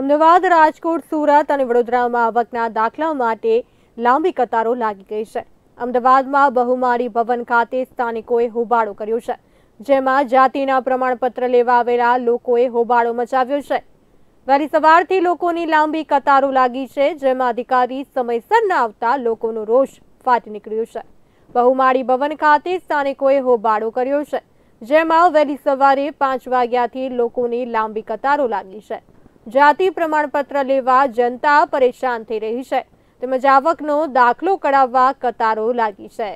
અમદાવાદ રાજકોટ સુરત અને વડોદરામાં આવકના દાખલા માટે લાંબી કતારો લાગી ગઈ છે અમદાવાદમાં બહુમાળી ભવન ખાતે સ્થાનિકોએ હોબાળો કર્યો છે જેમાં જાતિના પ્રમાણપત્ર લેવા આવેલા લોકોએ હોબાળો મચાવ્યો છે વહેલી સવારથી લોકોની લાંબી કતારો લાગી છે જેમાં અધિકારી સમયસર ન આવતા લોકોનો રોષ ફાટી નીકળ્યો છે બહુમાળી ભવન ખાતે સ્થાનિકોએ હોબાળો કર્યો છે જેમાં વહેલી સવારે પાંચ વાગ્યાથી લોકોની લાંબી કતારો લાગી છે જાતિ પ્રમાણપત્ર લેવા જનતા પરેશાન થઈ રહી છે તેમજ આવકનો દાખલો કઢાવવા કતારો લાગી છે